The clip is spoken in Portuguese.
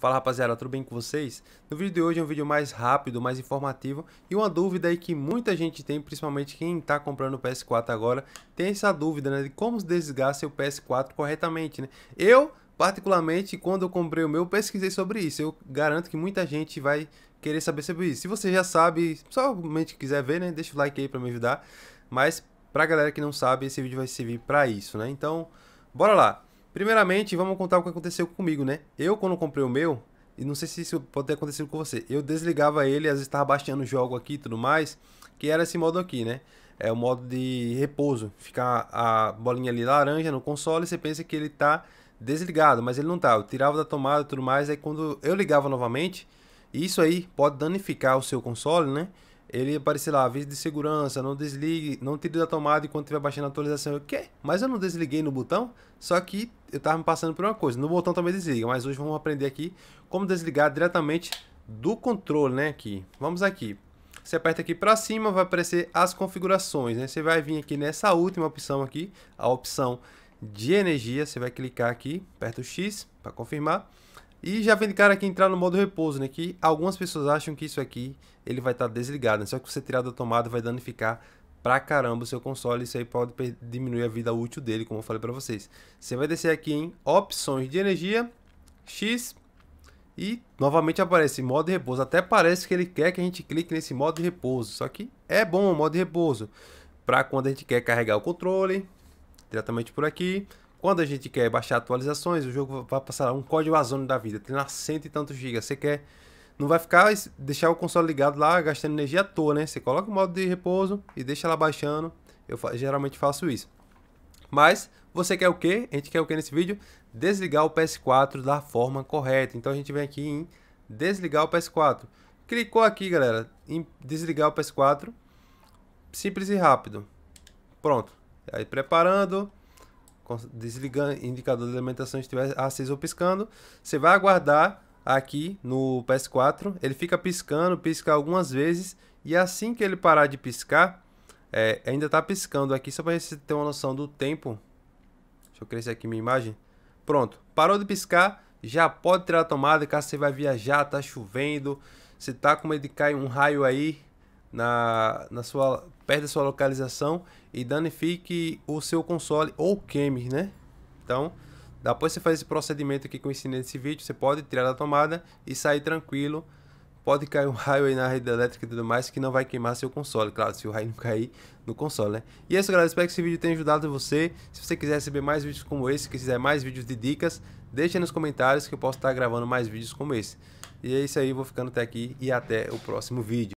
Fala rapaziada, tudo bem com vocês? No vídeo de hoje é um vídeo mais rápido, mais informativo e uma dúvida aí que muita gente tem, principalmente quem está comprando o PS4 agora, tem essa dúvida né, de como desgaste o seu PS4 corretamente. Né? Eu, particularmente, quando eu comprei o meu, pesquisei sobre isso. Eu garanto que muita gente vai querer saber sobre isso. Se você já sabe, somente quiser ver, né, deixa o like aí para me ajudar. Mas pra galera que não sabe, esse vídeo vai servir para isso, né? Então, bora lá! Primeiramente, vamos contar o que aconteceu comigo, né? Eu, quando comprei o meu, e não sei se isso pode ter acontecido com você, eu desligava ele, às vezes estava baixando o jogo aqui e tudo mais, que era esse modo aqui, né? É o modo de repouso, ficar a bolinha ali laranja no console, você pensa que ele está desligado, mas ele não tá. Eu tirava da tomada e tudo mais, aí quando eu ligava novamente, isso aí pode danificar o seu console, né? ele aparecer lá, aviso de segurança, não desligue, não tire da tomada enquanto estiver baixando a atualização. Eu, quê? Mas eu não desliguei no botão? Só que eu estava me passando por uma coisa. No botão também desliga, mas hoje vamos aprender aqui como desligar diretamente do controle, né, aqui. Vamos aqui. Você aperta aqui para cima, vai aparecer as configurações, né? Você vai vir aqui nessa última opção aqui, a opção de energia, você vai clicar aqui, aperta o X para confirmar. E já vem de cara aqui entrar no modo repouso, né? Que algumas pessoas acham que isso aqui ele vai estar tá desligado, né? Só que você tirar da tomada vai danificar pra caramba o seu console. Isso aí pode diminuir a vida útil dele, como eu falei pra vocês. Você vai descer aqui em opções de energia, X, e novamente aparece modo repouso. Até parece que ele quer que a gente clique nesse modo de repouso. Só que é bom o modo de repouso. Pra quando a gente quer carregar o controle, diretamente por aqui, quando a gente quer baixar atualizações, o jogo vai passar um código azul da vida, tem cento e tantos gigas. Você quer. Não vai ficar deixar o console ligado lá, gastando energia à toa, né? Você coloca o modo de repouso e deixa ela baixando. Eu geralmente faço isso. Mas você quer o que? A gente quer o que nesse vídeo? Desligar o PS4 da forma correta. Então a gente vem aqui em desligar o PS4. Clicou aqui, galera, em desligar o PS4. Simples e rápido. Pronto. Aí preparando desligando indicador de alimentação estiver aceso ou piscando, você vai aguardar aqui no PS4, ele fica piscando, pisca algumas vezes e assim que ele parar de piscar, é, ainda está piscando aqui só para você ter uma noção do tempo. Deixa eu crescer aqui minha imagem. Pronto, parou de piscar, já pode tirar a tomada, caso você vai viajar, tá chovendo, você tá com medo de cair um raio aí, na, na sua, perto sua localização e danifique o seu console ou queime, né? Então, depois você faz esse procedimento aqui que eu ensinei nesse vídeo, você pode tirar da tomada e sair tranquilo. Pode cair um raio aí na rede elétrica e tudo mais, que não vai queimar seu console, claro, se o raio não cair no console, né? E é isso, galera, espero que esse vídeo tenha ajudado você. Se você quiser receber mais vídeos como esse, quiser mais vídeos de dicas, deixa nos comentários que eu posso estar gravando mais vídeos como esse. E é isso aí, vou ficando até aqui e até o próximo vídeo.